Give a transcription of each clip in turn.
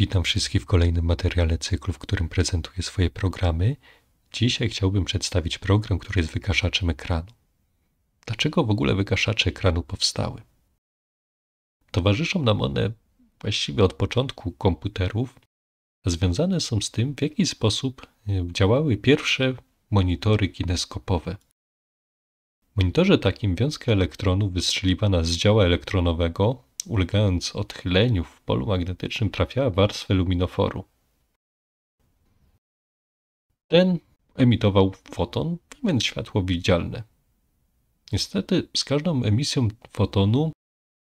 Witam wszystkich w kolejnym materiale cyklu, w którym prezentuję swoje programy. Dzisiaj chciałbym przedstawić program, który jest wygaszaczem ekranu. Dlaczego w ogóle wygaszacze ekranu powstały? Towarzyszą nam one właściwie od początku komputerów. Związane są z tym, w jaki sposób e, działały pierwsze monitory kineskopowe. W monitorze takim wiązka elektronu wystrzeliwana z działa elektronowego Ulegając odchyleniu w polu magnetycznym trafiała w warstwę luminoforu. Ten emitował foton, więc światło widzialne. Niestety z każdą emisją fotonu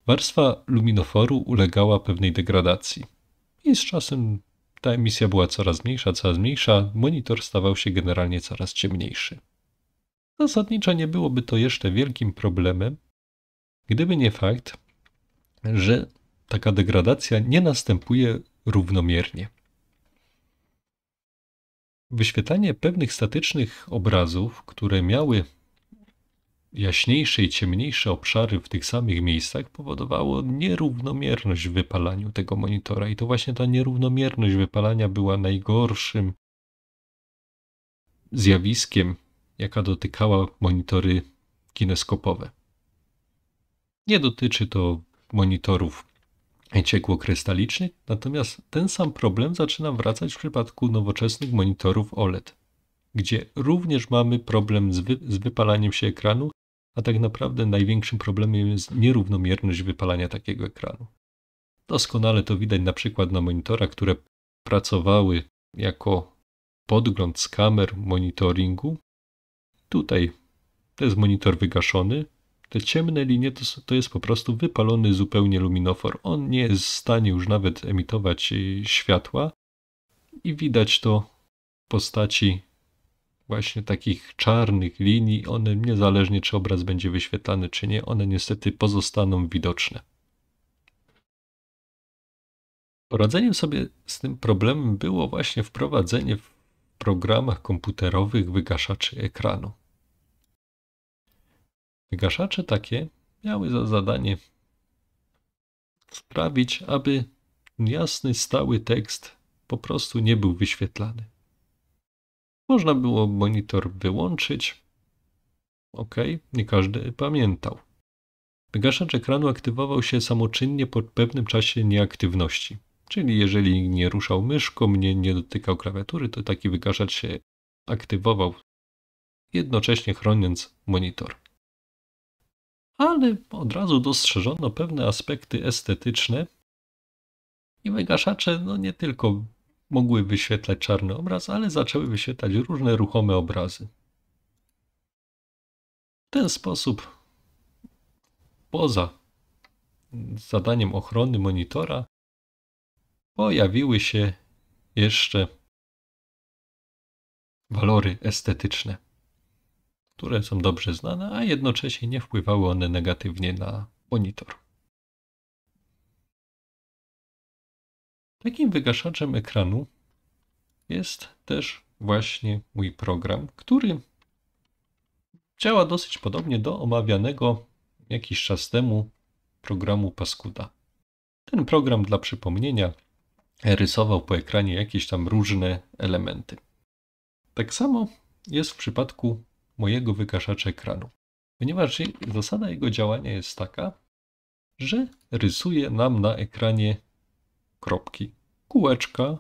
warstwa luminoforu ulegała pewnej degradacji. I z czasem ta emisja była coraz mniejsza, coraz mniejsza, monitor stawał się generalnie coraz ciemniejszy. Zasadniczo nie byłoby to jeszcze wielkim problemem, gdyby nie fakt, że taka degradacja nie następuje równomiernie. Wyświetlanie pewnych statycznych obrazów, które miały jaśniejsze i ciemniejsze obszary w tych samych miejscach powodowało nierównomierność w wypalaniu tego monitora. I to właśnie ta nierównomierność wypalania była najgorszym zjawiskiem, jaka dotykała monitory kineskopowe. Nie dotyczy to monitorów ciekło krystalicznych, natomiast ten sam problem zaczyna wracać w przypadku nowoczesnych monitorów OLED, gdzie również mamy problem z, wy z wypalaniem się ekranu, a tak naprawdę największym problemem jest nierównomierność wypalania takiego ekranu. Doskonale to widać na przykład na monitorach, które pracowały jako podgląd z kamer monitoringu. Tutaj to jest monitor wygaszony, te ciemne linie to, to jest po prostu wypalony zupełnie luminofor. On nie jest w stanie już nawet emitować y, światła i widać to w postaci właśnie takich czarnych linii. One niezależnie czy obraz będzie wyświetlany czy nie, one niestety pozostaną widoczne. Poradzeniem sobie z tym problemem było właśnie wprowadzenie w programach komputerowych wygaszaczy ekranu. Gaszacze takie miały za zadanie sprawić, aby jasny, stały tekst po prostu nie był wyświetlany. Można było monitor wyłączyć. Ok, nie każdy pamiętał. Wygaszacz ekranu aktywował się samoczynnie po pewnym czasie nieaktywności. Czyli jeżeli nie ruszał myszką, nie, nie dotykał klawiatury, to taki wygaszacz się aktywował, jednocześnie chroniąc monitor ale od razu dostrzeżono pewne aspekty estetyczne i wygaszacze no nie tylko mogły wyświetlać czarny obraz, ale zaczęły wyświetlać różne ruchome obrazy. W ten sposób, poza zadaniem ochrony monitora, pojawiły się jeszcze walory estetyczne które są dobrze znane, a jednocześnie nie wpływały one negatywnie na monitor. Takim wygaszaczem ekranu jest też właśnie mój program, który działa dosyć podobnie do omawianego jakiś czas temu programu Paskuda. Ten program, dla przypomnienia, rysował po ekranie jakieś tam różne elementy. Tak samo jest w przypadku mojego wykaszacza ekranu. Ponieważ zasada jego działania jest taka, że rysuje nam na ekranie kropki, kółeczka,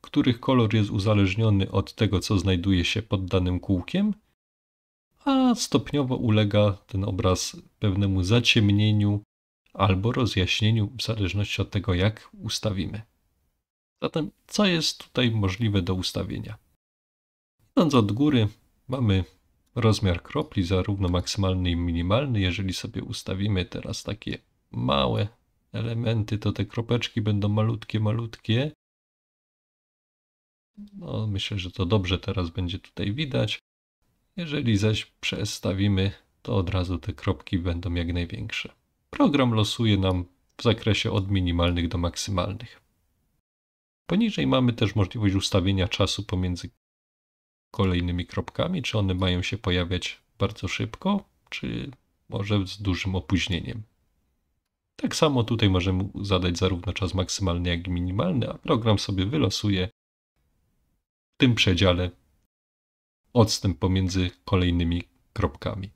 których kolor jest uzależniony od tego, co znajduje się pod danym kółkiem, a stopniowo ulega ten obraz pewnemu zaciemnieniu albo rozjaśnieniu, w zależności od tego, jak ustawimy. Zatem, co jest tutaj możliwe do ustawienia? Idąc od góry, mamy rozmiar kropli, zarówno maksymalny i minimalny. Jeżeli sobie ustawimy teraz takie małe elementy, to te kropeczki będą malutkie, malutkie. No, myślę, że to dobrze teraz będzie tutaj widać. Jeżeli zaś przestawimy, to od razu te kropki będą jak największe. Program losuje nam w zakresie od minimalnych do maksymalnych. Poniżej mamy też możliwość ustawienia czasu pomiędzy kolejnymi kropkami? Czy one mają się pojawiać bardzo szybko, czy może z dużym opóźnieniem? Tak samo tutaj możemy zadać zarówno czas maksymalny, jak i minimalny, a program sobie wylosuje w tym przedziale odstęp pomiędzy kolejnymi kropkami.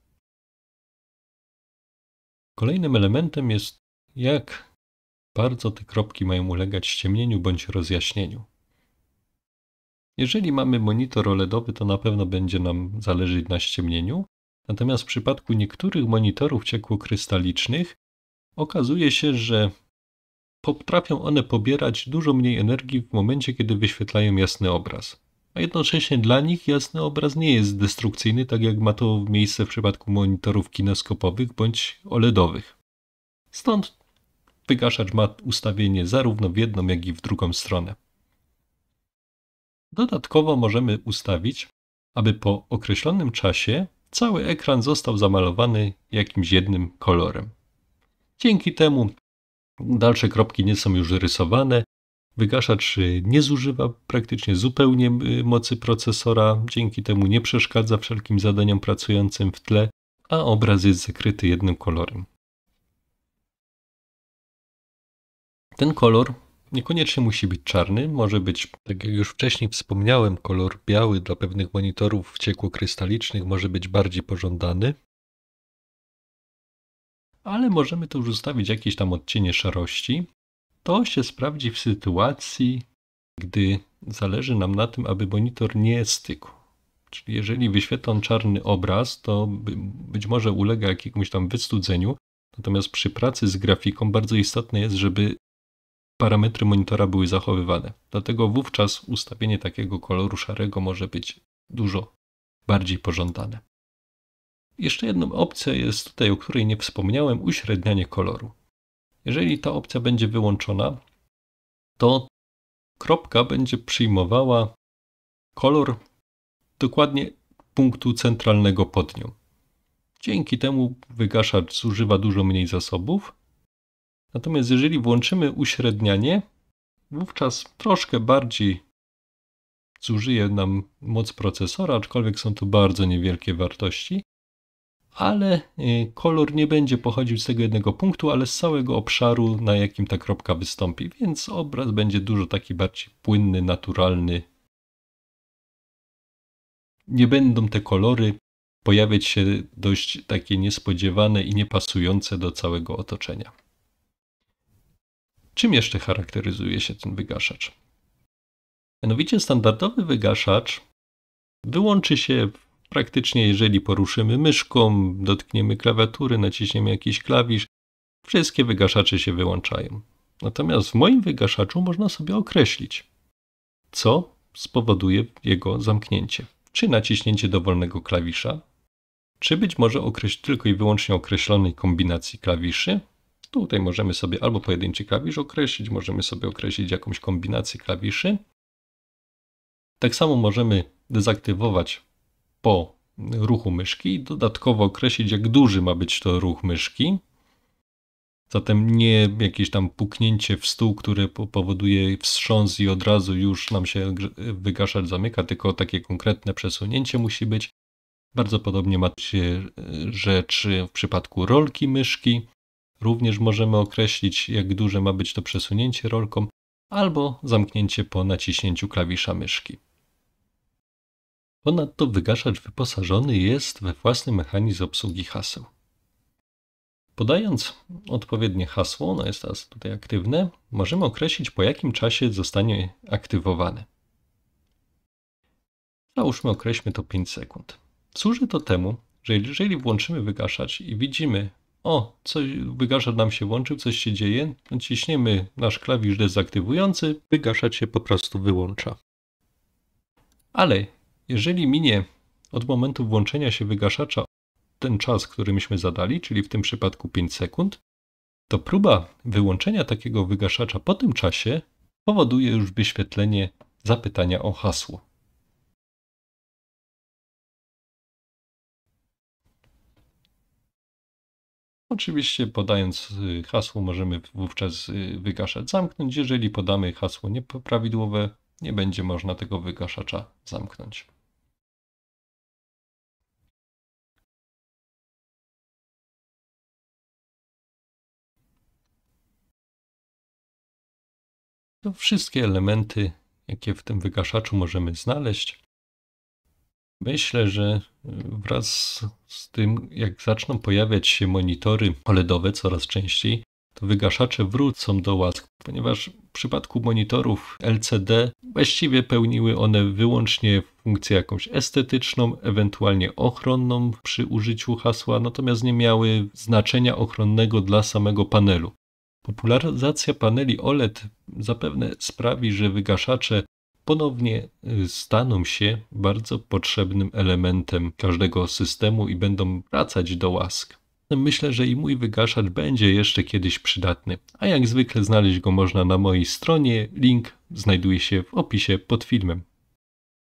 Kolejnym elementem jest, jak bardzo te kropki mają ulegać ciemnieniu bądź rozjaśnieniu. Jeżeli mamy monitor OLEDowy, to na pewno będzie nam zależeć na ściemnieniu. Natomiast w przypadku niektórych monitorów ciekłokrystalicznych okazuje się, że potrafią one pobierać dużo mniej energii w momencie, kiedy wyświetlają jasny obraz. A jednocześnie dla nich jasny obraz nie jest destrukcyjny, tak jak ma to miejsce w przypadku monitorów kineskopowych bądź OLEDowych. Stąd wygaszacz ma ustawienie zarówno w jedną, jak i w drugą stronę. Dodatkowo możemy ustawić, aby po określonym czasie cały ekran został zamalowany jakimś jednym kolorem. Dzięki temu dalsze kropki nie są już rysowane, wygaszacz nie zużywa praktycznie zupełnie y, mocy procesora, dzięki temu nie przeszkadza wszelkim zadaniom pracującym w tle, a obraz jest zakryty jednym kolorem. Ten kolor Niekoniecznie musi być czarny, może być, tak jak już wcześniej wspomniałem, kolor biały dla pewnych monitorów wciekłokrystalicznych może być bardziej pożądany. Ale możemy tu już ustawić jakieś tam odcienie szarości. To się sprawdzi w sytuacji, gdy zależy nam na tym, aby monitor nie stykł. Czyli jeżeli wyświetla czarny obraz, to być może ulega jakiemuś tam wystudzeniu. Natomiast przy pracy z grafiką bardzo istotne jest, żeby parametry monitora były zachowywane. Dlatego wówczas ustawienie takiego koloru szarego może być dużo bardziej pożądane. Jeszcze jedną opcją jest tutaj, o której nie wspomniałem, uśrednianie koloru. Jeżeli ta opcja będzie wyłączona, to kropka będzie przyjmowała kolor dokładnie punktu centralnego pod nią. Dzięki temu wygaszacz zużywa dużo mniej zasobów Natomiast jeżeli włączymy uśrednianie, wówczas troszkę bardziej zużyje nam moc procesora, aczkolwiek są to bardzo niewielkie wartości, ale e, kolor nie będzie pochodził z tego jednego punktu, ale z całego obszaru, na jakim ta kropka wystąpi, więc obraz będzie dużo taki bardziej płynny, naturalny. Nie będą te kolory pojawiać się dość takie niespodziewane i niepasujące do całego otoczenia. Czym jeszcze charakteryzuje się ten wygaszacz? Mianowicie standardowy wygaszacz wyłączy się praktycznie, jeżeli poruszymy myszką, dotkniemy klawiatury, naciśniemy jakiś klawisz, wszystkie wygaszacze się wyłączają. Natomiast w moim wygaszaczu można sobie określić, co spowoduje jego zamknięcie. Czy naciśnięcie dowolnego klawisza, czy być może okreś- tylko i wyłącznie określonej kombinacji klawiszy, Tutaj możemy sobie albo pojedynczy klawisz określić, możemy sobie określić jakąś kombinację klawiszy. Tak samo możemy dezaktywować po ruchu myszki i dodatkowo określić, jak duży ma być to ruch myszki. Zatem nie jakieś tam puknięcie w stół, które powoduje wstrząs i od razu już nam się wygaszacz zamyka, tylko takie konkretne przesunięcie musi być. Bardzo podobnie macie rzecz w przypadku rolki myszki. Również możemy określić, jak duże ma być to przesunięcie rolką albo zamknięcie po naciśnięciu klawisza myszki. Ponadto wygaszacz wyposażony jest we własny mechanizm obsługi haseł. Podając odpowiednie hasło, ono jest teraz tutaj aktywne, możemy określić po jakim czasie zostanie aktywowane. Załóżmy, określmy to 5 sekund. Służy to temu, że jeżeli włączymy wygaszacz i widzimy o, coś wygaszacz nam się włączył, coś się dzieje, naciśniemy nasz klawisz dezaktywujący, wygaszacz się po prostu wyłącza. Ale jeżeli minie od momentu włączenia się wygaszacza ten czas, który myśmy zadali, czyli w tym przypadku 5 sekund, to próba wyłączenia takiego wygaszacza po tym czasie powoduje już wyświetlenie zapytania o hasło. Oczywiście podając y, hasło możemy wówczas y, wygaszacz zamknąć. Jeżeli podamy hasło nieprawidłowe, nie będzie można tego wygaszacza zamknąć. To wszystkie elementy, jakie w tym wygaszaczu możemy znaleźć. Myślę, że e, wraz z tym, jak zaczną pojawiać się monitory OLEDowe coraz częściej, to wygaszacze wrócą do łask, ponieważ w przypadku monitorów LCD właściwie pełniły one wyłącznie funkcję jakąś estetyczną, ewentualnie ochronną przy użyciu hasła, natomiast nie miały znaczenia ochronnego dla samego panelu. Popularyzacja paneli OLED zapewne sprawi, że wygaszacze ponownie y, staną się bardzo potrzebnym elementem każdego systemu i będą wracać do łask. Myślę, że i mój wygaszacz będzie jeszcze kiedyś przydatny, a jak zwykle znaleźć go można na mojej stronie, link znajduje się w opisie pod filmem.